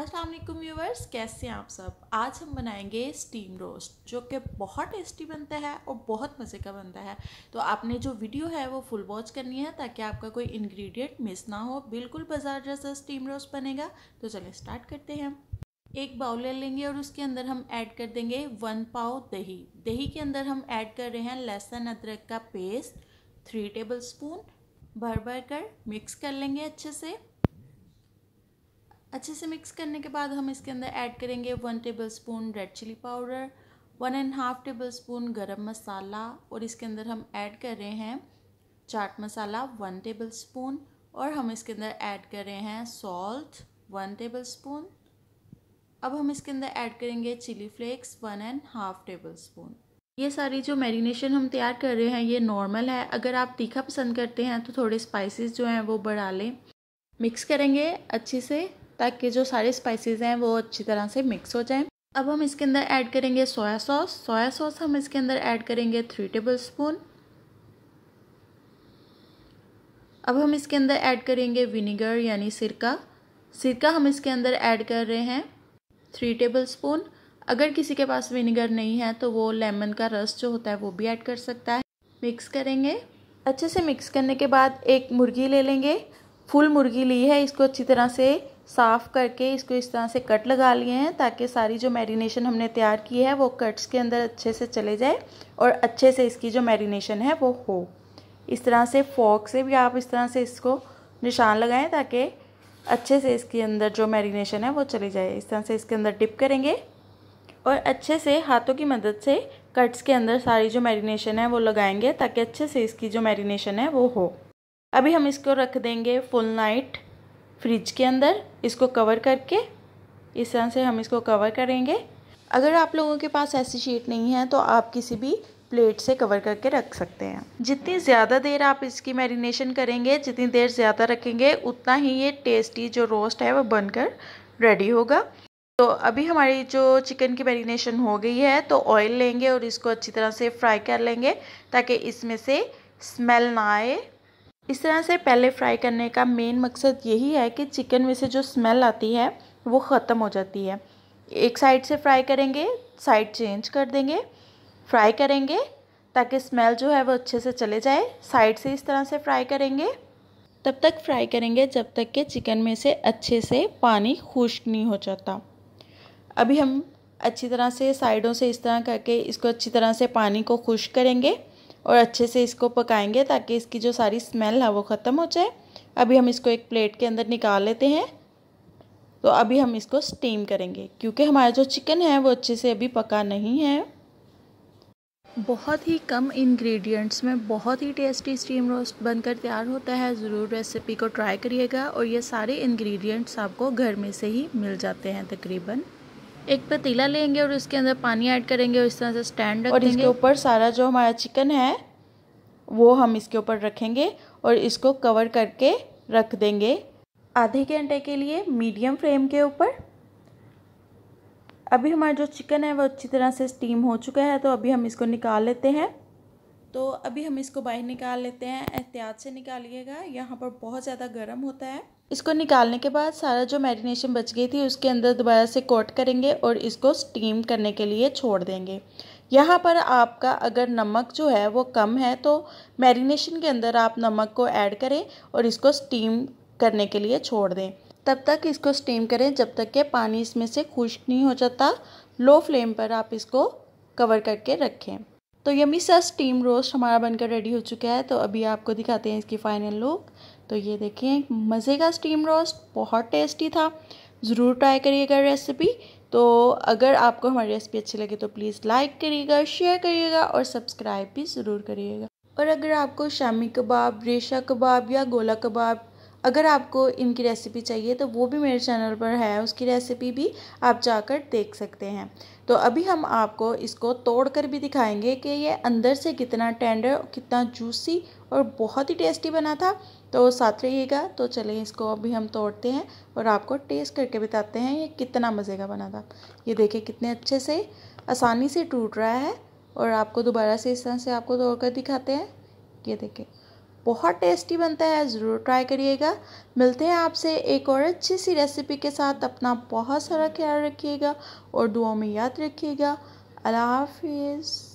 Aslam viewers कैसे हैं आप सब आज हम बनाएंगे स्टीम रोस्ट जो कि बहुत टेस्टी बनता है और बहुत मज़े का बनता है तो आपने जो वीडियो है वो फुल वॉच करनी है ताकि आपका कोई इंग्रेडिएंट मिस ना हो बिल्कुल बाजार जैसा स्टीम रोस्ट बनेगा तो चलें स्टार्ट करते हैं एक बाउल ले लेंगे और उसके अंदर हम ऐड कर देंगे वन पाव दही दही के अंदर हम ऐड कर रहे हैं लहसुन अदरक का पेस्ट थ्री टेबल स्पून भर भर कर मिक्स कर लेंगे अच्छे से अच्छे से मिक्स करने के बाद हम इसके अंदर ऐड करेंगे one tablespoon red chilli powder one and half tablespoon garam masala और इसके अंदर हम ऐड कर रहे हैं chaat masala one tablespoon और हम इसके अंदर ऐड कर रहे हैं सॉल्ट वन टेबल स्पून अब हम इसके अंदर ऐड करेंगे chilli flakes one and half tablespoon ये सारी जो मैरिनेशन हम तैयार कर रहे हैं ये नॉर्मल है अगर आप तीखा पसंद करते हैं तो थोड़े स्पाइसेस जो हैं वो बढ़ा लें मिक्स करेंगे अच्छे से ताकि जो सारे स्पाइसेस हैं वो अच्छी तरह से मिक्स हो जाएं अब हम इसके अंदर ऐड करेंगे सोया सॉस सोया सॉस हम इसके अंदर ऐड करेंगे थ्री टेबल स्पून अब हम इसके अंदर ऐड करेंगे विनीगर यानी सिरका सिरका हम इसके अंदर ऐड कर रहे हैं थ्री टेबल स्पून अगर किसी के पास विनीगर नहीं है तो वो लेमन का रस जो होता है वो भी ऐड कर सकता है मिक्स करेंगे अच्छे से मिक्स करने के बाद एक मुर्गी ले लेंगे फुल मुर्गी ली है इसको अच्छी तरह से साफ़ करके इसको इस तरह से कट लगा लिए हैं ताकि सारी जो मैरिनेशन हमने तैयार की है वो कट्स के अंदर अच्छे से चले जाए और अच्छे से इसकी जो मैरिनेशन है वो हो इस तरह से फॉक से भी आप इस तरह से इसको निशान लगाएं ताकि अच्छे से इसके अंदर जो मैरिनेशन है वो चले जाए इस तरह से इसके अंदर डिप करेंगे और अच्छे से हाथों की मदद से कट्स के अंदर सारी जो मैरिनेशन है वो लगाएंगे ताकि अच्छे से इसकी जो मैरिनेशन है वो हो अभी हम इसको रख देंगे फुल नाइट फ्रिज के अंदर इसको कवर करके इस तरह से हम इसको कवर करेंगे अगर आप लोगों के पास ऐसी शीट नहीं है तो आप किसी भी प्लेट से कवर करके रख सकते हैं जितनी ज़्यादा देर आप इसकी मैरिनेशन करेंगे जितनी देर ज़्यादा रखेंगे उतना ही ये टेस्टी जो रोस्ट है वो बनकर रेडी होगा तो अभी हमारी जो चिकन की मैरिनेशन हो गई है तो ऑयल लेंगे और इसको अच्छी तरह से फ्राई कर लेंगे ताकि इसमें से स्मेल ना आए इस तरह से पहले फ्राई करने का मेन मकसद यही है कि चिकन में से जो स्मेल आती है वो ख़त्म हो जाती है एक साइड से फ्राई करेंगे साइड चेंज कर देंगे फ्राई करेंगे ताकि स्मेल जो है वो अच्छे से चले जाए साइड से इस तरह से फ्राई करेंगे तब तक फ्राई करेंगे जब तक कि चिकन में से अच्छे से पानी खुश्क नहीं हो जाता अभी हम अच्छी तरह से साइडों से इस तरह करके इसको अच्छी तरह से पानी को खुश्क करेंगे और अच्छे से इसको पकाएंगे ताकि इसकी जो सारी स्मेल है वो ख़त्म हो जाए अभी हम इसको एक प्लेट के अंदर निकाल लेते हैं तो अभी हम इसको स्टीम करेंगे क्योंकि हमारा जो चिकन है वो अच्छे से अभी पका नहीं है बहुत ही कम इंग्रेडिएंट्स में बहुत ही टेस्टी स्टीम रोस्ट बनकर तैयार होता है ज़रूर रेसिपी को ट्राई करिएगा और ये सारे इंग्रेडिएंट्स आपको घर में से ही मिल जाते हैं तकरीबन एक पतीला लेंगे और उसके अंदर पानी ऐड करेंगे और इस तरह से स्टैंड और इसके ऊपर सारा जो हमारा चिकन है वो हम इसके ऊपर रखेंगे और इसको कवर करके रख देंगे आधे घंटे के लिए मीडियम फ्लेम के ऊपर अभी हमारा जो चिकन है वो अच्छी तरह से स्टीम हो चुका है तो अभी हम इसको निकाल लेते हैं तो अभी हम इसको बाहर निकाल लेते हैं एहतियात से निकालिएगा यहाँ पर बहुत ज़्यादा गर्म होता है इसको निकालने के बाद सारा जो मैरिनेशन बच गई थी उसके अंदर दोबारा से कोट करेंगे और इसको स्टीम करने के लिए छोड़ देंगे यहाँ पर आपका अगर नमक जो है वो कम है तो मैरिनेशन के अंदर आप नमक को ऐड करें और इसको स्टीम करने के लिए छोड़ दें तब तक इसको स्टीम करें जब तक के पानी इसमें से खुश्क नहीं हो जाता लो फ्लेम पर आप इसको कवर करके रखें तो यमी सा स्टीम रोस्ट हमारा बनकर रेडी हो चुका है तो अभी आपको दिखाते हैं इसकी फाइनल लुक तो ये देखें मज़े का स्टीम रोस्ट बहुत टेस्टी था ज़रूर ट्राई करिएगा रेसिपी तो अगर आपको हमारी रेसिपी अच्छी लगे तो प्लीज़ लाइक करिएगा शेयर करिएगा और सब्सक्राइब भी ज़रूर करिएगा और अगर आपको शामी कबाब रेशा कबाब या गोला कबाब अगर आपको इनकी रेसिपी चाहिए तो वो भी मेरे चैनल पर है उसकी रेसिपी भी आप जाकर देख सकते हैं तो अभी हम आपको इसको तोड़कर भी दिखाएंगे कि ये अंदर से कितना टेंडर कितना जूसी और बहुत ही टेस्टी बना था तो साथ रहिएगा तो चलिए इसको अभी हम तोड़ते हैं और आपको टेस्ट करके बताते हैं ये कितना मज़े का बना था ये देखिए कितने अच्छे से आसानी से टूट रहा है और आपको दोबारा से इस तरह से आपको तोड़ कर दिखाते हैं ये देखें बहुत टेस्टी बनता है ज़रूर ट्राई करिएगा मिलते हैं आपसे एक और अच्छी सी रेसिपी के साथ अपना बहुत सारा ख्याल रखिएगा और दुआ में याद रखिएगा अल्लाह हाफिज़